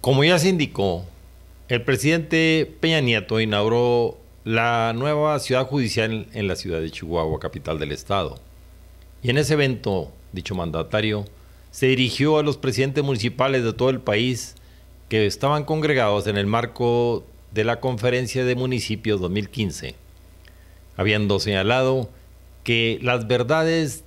Como ya se indicó, el presidente Peña Nieto inauguró la nueva ciudad judicial en la ciudad de Chihuahua, capital del estado. Y en ese evento, dicho mandatario, se dirigió a los presidentes municipales de todo el país que estaban congregados en el marco de la Conferencia de Municipios 2015, habiendo señalado que las verdades,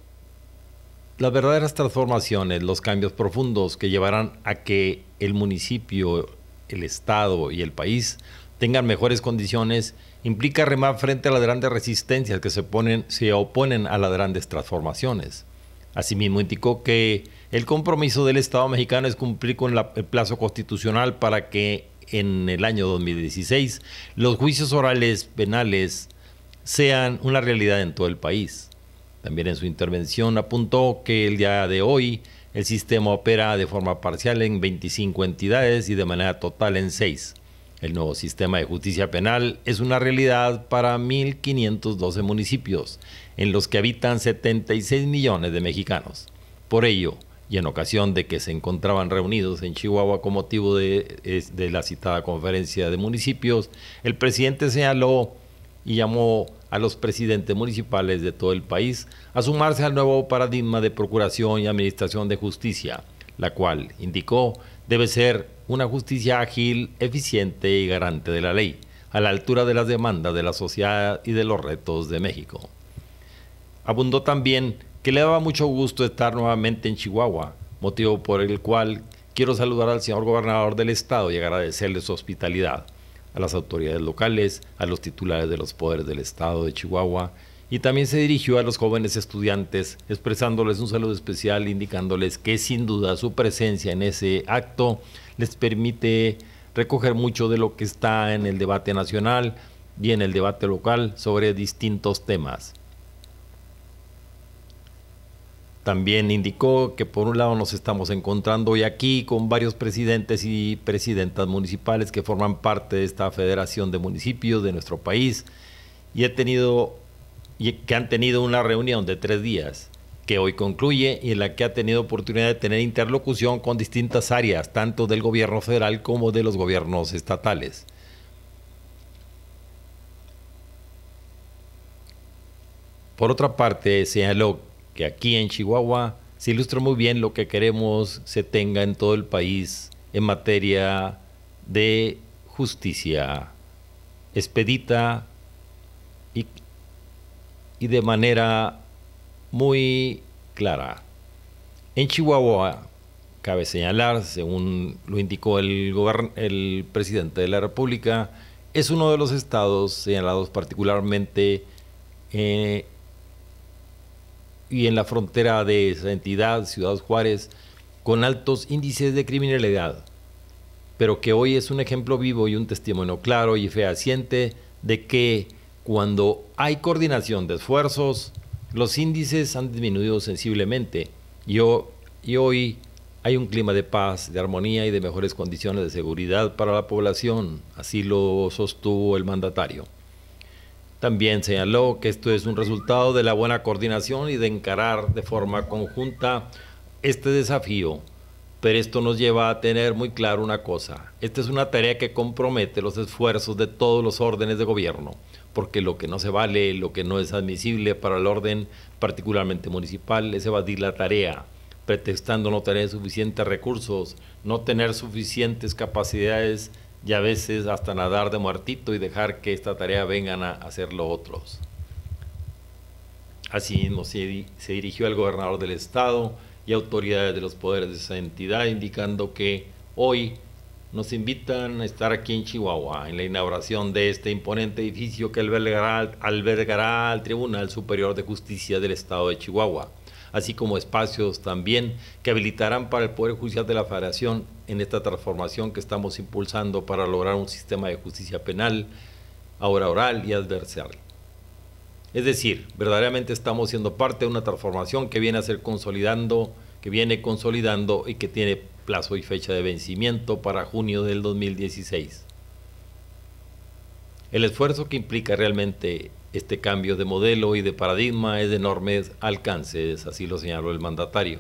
las verdaderas transformaciones, los cambios profundos que llevarán a que el municipio, el Estado y el país tengan mejores condiciones implica remar frente a las grandes resistencias que se, ponen, se oponen a las grandes transformaciones. Asimismo, indicó que el compromiso del Estado mexicano es cumplir con el plazo constitucional para que en el año 2016 los juicios orales penales sean una realidad en todo el país. También en su intervención apuntó que el día de hoy el sistema opera de forma parcial en 25 entidades y de manera total en 6. El nuevo sistema de justicia penal es una realidad para 1.512 municipios, en los que habitan 76 millones de mexicanos. Por ello, y en ocasión de que se encontraban reunidos en Chihuahua con motivo de, de, la citada conferencia de municipios, el presidente señaló y llamó a los presidentes municipales de todo el país a sumarse al nuevo paradigma de procuración y administración de justicia, la cual, indicó, debe ser una justicia ágil, eficiente y garante de la ley, a la altura de las demandas de la sociedad y de los retos de México. Abundó también que le daba mucho gusto estar nuevamente en Chihuahua, motivo por el cual quiero saludar al señor gobernador del estado y agradecerle su hospitalidad a las autoridades locales, a los titulares de los poderes del Estado de Chihuahua y también se dirigió a los jóvenes estudiantes expresándoles un saludo especial, indicándoles que sin duda su presencia en ese acto les permite recoger mucho de lo que está en el debate nacional y en el debate local sobre distintos temas. También indicó que por un lado nos estamos encontrando hoy aquí con varios presidentes y presidentas municipales que forman parte de esta federación de municipios de nuestro país y he tenido y que han tenido una reunión de tres días que hoy concluye y en la que ha tenido oportunidad de tener interlocución con distintas áreas, tanto del gobierno federal como de los gobiernos estatales. Por otra parte, señaló que aquí en Chihuahua se ilustra muy bien lo que queremos se tenga en todo el país en materia de justicia expedita y, de manera muy clara. En Chihuahua, cabe señalar, según lo indicó el, el presidente de la República, es uno de los estados señalados particularmente eh, y en la frontera de esa entidad, Ciudad Juárez, con altos índices de criminalidad, pero que hoy es un ejemplo vivo y un testimonio claro y fehaciente de que cuando hay coordinación de esfuerzos, los índices han disminuido sensiblemente y, hoy hay un clima de paz, de armonía y de mejores condiciones de seguridad para la población, así lo sostuvo el mandatario. También señaló que esto es un resultado de la buena coordinación y de encarar de forma conjunta este desafío. Pero esto nos lleva a tener muy claro una cosa. Esta es una tarea que compromete los esfuerzos de todos los órdenes de gobierno, porque lo que no se vale, lo que no es admisible para el orden, particularmente municipal, es evadir la tarea, pretextando no tener suficientes recursos, no tener suficientes capacidades y a veces hasta nadar de muertito y dejar que esta tarea vengan a hacerlo otros. Asimismo, se, dirigió al gobernador del estado y autoridades de los poderes de esa entidad, indicando que hoy nos invitan a estar aquí en Chihuahua en la inauguración de este imponente edificio que albergará al Tribunal Superior de Justicia del Estado de Chihuahua así como espacios también que habilitarán para el Poder Judicial de la Federación en esta transformación que estamos impulsando para lograr un sistema de justicia penal, ahora oral y adversarial. Es decir, verdaderamente estamos siendo parte de una transformación que viene a ser consolidando, que viene consolidando y que tiene plazo y fecha de vencimiento para junio del 2016. El esfuerzo que implica realmente este cambio de modelo y de paradigma es de enormes alcances, así lo señaló el mandatario.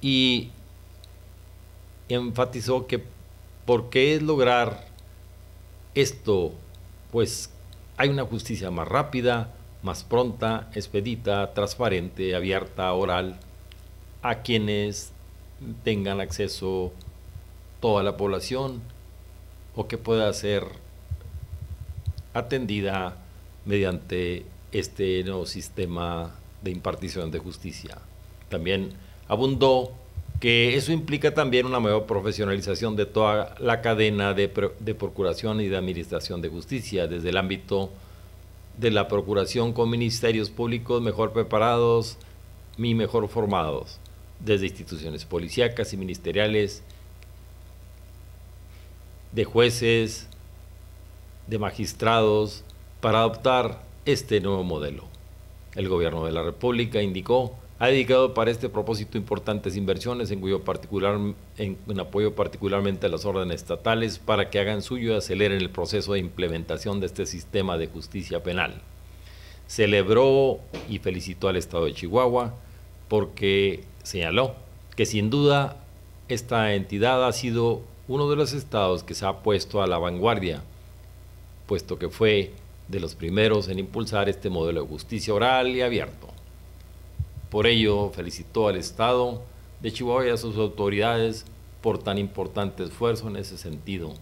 Y enfatizó que por qué es lograr esto, pues hay una justicia más rápida, más pronta, expedita, transparente, abierta, oral, a quienes tengan acceso toda la población o que pueda ser atendida mediante este nuevo sistema de impartición de justicia. También abundó que eso implica también una mayor profesionalización de toda la cadena de, de, procuración y de administración de justicia, desde el ámbito de la procuración con ministerios públicos mejor preparados y mejor formados, desde instituciones policíacas y ministeriales, de jueces, de magistrados, para adoptar este nuevo modelo. El gobierno de la República indicó ha dedicado para este propósito importantes inversiones en, particular, en, en, apoyo particularmente a las órdenes estatales para que hagan suyo y aceleren el proceso de implementación de este sistema de justicia penal. Celebró y felicitó al Estado de Chihuahua porque señaló que sin duda esta entidad ha sido uno de los estados que se ha puesto a la vanguardia, puesto que fue de los primeros en impulsar este modelo de justicia oral y abierto. Por ello, felicitó al Estado de Chihuahua y a sus autoridades por tan importante esfuerzo en ese sentido,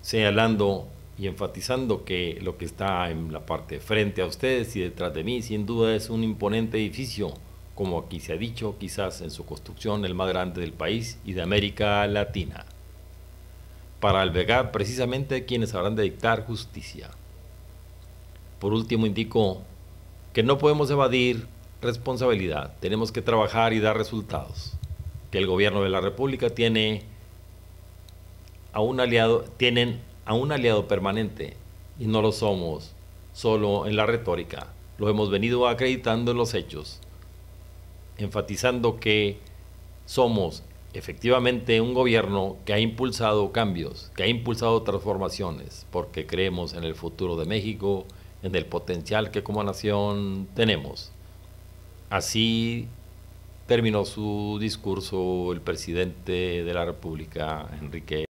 señalando y enfatizando que lo que está en la parte frente a ustedes y detrás de mí sin duda es un imponente edificio, como aquí se ha dicho, quizás en su construcción el más grande del país y de América Latina para albergar precisamente quienes habrán de dictar justicia. Por último, indico que no podemos evadir responsabilidad, tenemos que trabajar y dar resultados, que el gobierno de la República tiene a un aliado, tienen a un aliado permanente y no lo somos solo en la retórica, lo hemos venido acreditando en los hechos, enfatizando que somos efectivamente un gobierno que ha impulsado cambios, que ha impulsado transformaciones, porque creemos en el futuro de México, en el potencial que como nación tenemos. Así terminó su discurso el presidente de la República, Enrique.